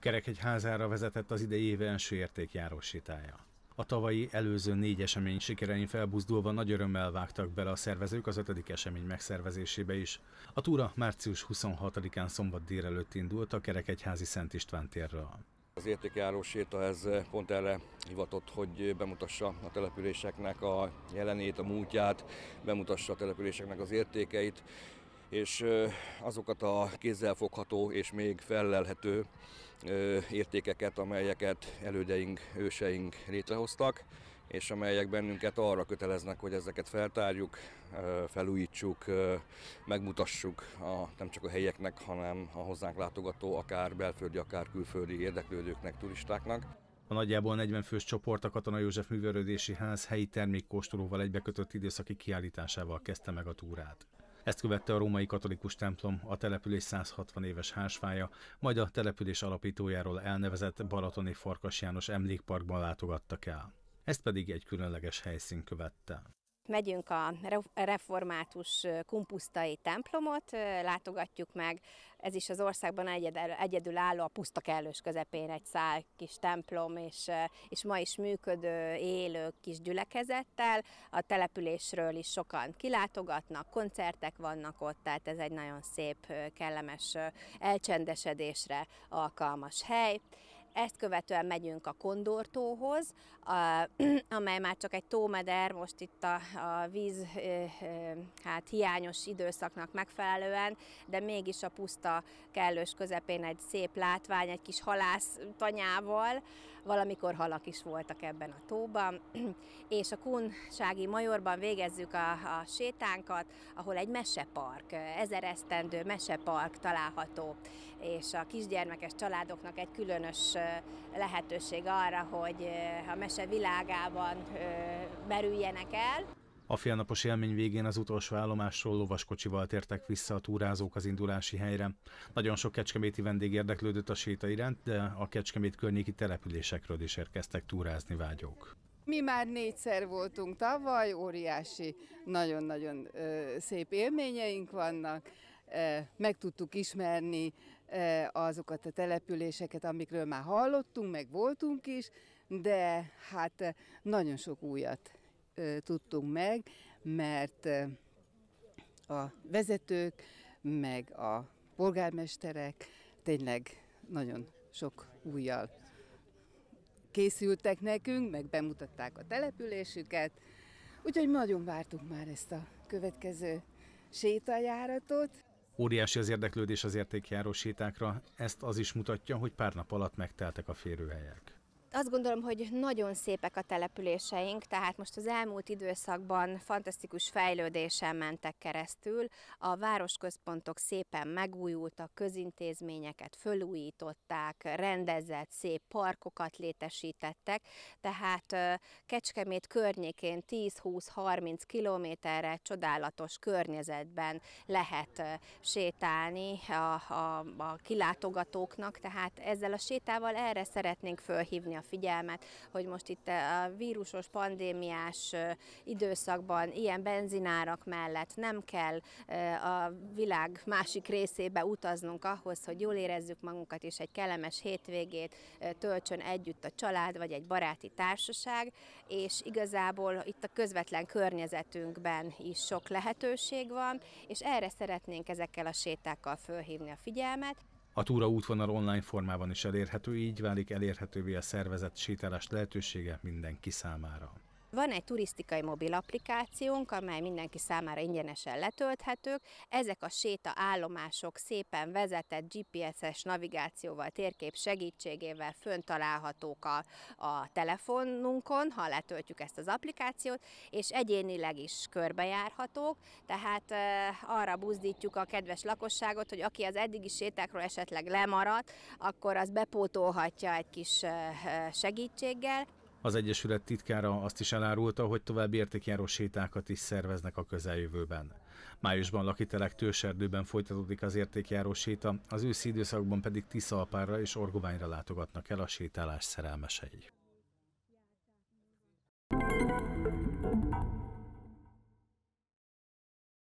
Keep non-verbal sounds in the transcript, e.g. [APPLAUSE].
Kerekegyházára vezetett az idei év első értékjáró A tavalyi előző négy esemény sikerein felbuzdulva nagy örömmel vágtak bele a szervezők az ötödik esemény megszervezésébe is. A túra március 26-án szombat délelőtt indult a Kerekegyházi Szent István térről. Az értékjáró séta ez pont erre hivatott, hogy bemutassa a településeknek a jelenét, a múltját, bemutassa a településeknek az értékeit, és azokat a kézzelfogható és még fellelhető értékeket, amelyeket elődeink, őseink létrehoztak, és amelyek bennünket arra köteleznek, hogy ezeket feltárjuk, felújítsuk, megmutassuk a, nem csak a helyeknek, hanem a hozzánk látogató, akár belföldi, akár külföldi érdeklődőknek, turistáknak. A nagyjából 40 fős csoport a Katona József Művelődési Ház helyi termékkóstolóval egybekötött időszaki kiállításával kezdte meg a túrát. Ezt követte a római katolikus templom, a település 160 éves házfája, majd a település alapítójáról elnevezett Balatoni Farkas János emlékparkban látogattak el. Ezt pedig egy különleges helyszín követte. Megyünk a református kumpusztai templomot, látogatjuk meg. Ez is az országban egyedül, egyedül álló, a puszta kellős közepén egy szál kis templom, és, és ma is működő, élő kis gyülekezettel. A településről is sokan kilátogatnak, koncertek vannak ott, tehát ez egy nagyon szép, kellemes elcsendesedésre alkalmas hely. Ezt követően megyünk a Kondortóhoz, [CLEARS THROAT] amely már csak egy tómeder, most itt a, a víz hát hiányos időszaknak megfelelően, de mégis a puszta kellős közepén egy szép látvány, egy kis halász tanyával, valamikor halak is voltak ebben a tóban, [CLEARS THROAT] és a Kunsági Majorban végezzük a, a sétánkat, ahol egy mesepark, ezer esztendő mesepark található, és a kisgyermekes családoknak egy különös lehetőség arra, hogy a mese világában merüljenek el. A félnapos élmény végén az utolsó állomásról lovaskocsival tértek vissza a túrázók az indulási helyre. Nagyon sok kecskeméti vendég érdeklődött a séta iránt, de a kecskemét környéki településekről is érkeztek túrázni vágyók. Mi már négyszer voltunk tavaly, óriási, nagyon-nagyon szép élményeink vannak, meg tudtuk ismerni azokat a településeket, amikről már hallottunk, meg voltunk is, de hát nagyon sok újat tudtunk meg, mert a vezetők, meg a polgármesterek tényleg nagyon sok újjal készültek nekünk, meg bemutatták a településüket, úgyhogy nagyon vártuk már ezt a következő sétajáratot. Óriási az érdeklődés az értékjáró sétákra, ezt az is mutatja, hogy pár nap alatt megteltek a férőhelyek. Azt gondolom, hogy nagyon szépek a településeink, tehát most az elmúlt időszakban fantasztikus fejlődésen mentek keresztül. A városközpontok szépen megújultak, közintézményeket fölújították, rendezett szép parkokat létesítettek, tehát Kecskemét környékén 10-20-30 kilométerre csodálatos környezetben lehet sétálni a, a, a kilátogatóknak, tehát ezzel a sétával erre szeretnénk fölhívni a figyelmet, hogy most itt a vírusos, pandémiás időszakban ilyen benzinárak mellett nem kell a világ másik részébe utaznunk ahhoz, hogy jól érezzük magunkat, és egy kellemes hétvégét töltsön együtt a család, vagy egy baráti társaság, és igazából itt a közvetlen környezetünkben is sok lehetőség van, és erre szeretnénk ezekkel a sétákkal fölhívni a figyelmet. A túra útvonal online formában is elérhető, így válik elérhetővé a szervezet sétálás lehetősége mindenki számára. Van egy turisztikai mobil applikációnk, amely mindenki számára ingyenesen letölthetők. Ezek a séta állomások szépen vezetett GPS-es navigációval, térkép segítségével fönt találhatók a, a telefonunkon, ha letöltjük ezt az applikációt, és egyénileg is körbejárhatók, tehát e, arra buzdítjuk a kedves lakosságot, hogy aki az eddigi sétákról esetleg lemaradt, akkor az bepótolhatja egy kis segítséggel. Az Egyesület titkára azt is elárulta, hogy további értékjáró sétákat is szerveznek a közeljövőben. Májusban lakitelek Tőserdőben folytatódik az értékjáró séta, az őszi időszakban pedig Tiszalpárra és Orgoványra látogatnak el a sétálás szerelmesei.